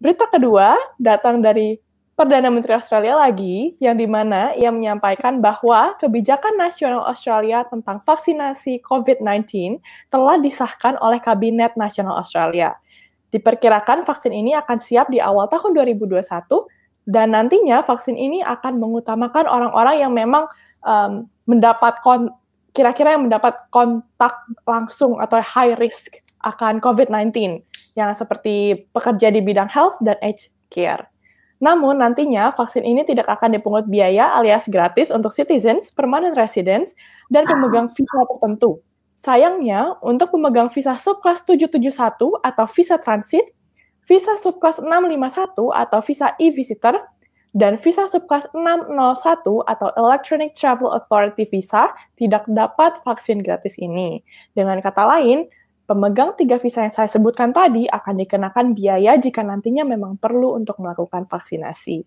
Berita kedua datang dari Perdana Menteri Australia lagi, yang dimana ia menyampaikan bahwa kebijakan nasional Australia tentang vaksinasi COVID-19 telah disahkan oleh Kabinet Nasional Australia. Diperkirakan vaksin ini akan siap di awal tahun 2021 dan nantinya vaksin ini akan mengutamakan orang-orang yang memang um, mendapat kira-kira yang mendapat kontak langsung atau high risk akan COVID-19 yang seperti pekerja di bidang health dan age care. Namun nantinya vaksin ini tidak akan dipungut biaya alias gratis untuk citizens, permanent residents, dan pemegang visa tertentu. Sayangnya, untuk pemegang visa subclass 771 atau visa transit, visa subclass 651 atau visa e-visitor, dan visa subclass 601 atau Electronic Travel Authority Visa tidak dapat vaksin gratis ini. Dengan kata lain, Pemegang tiga visa yang saya sebutkan tadi akan dikenakan biaya jika nantinya memang perlu untuk melakukan vaksinasi.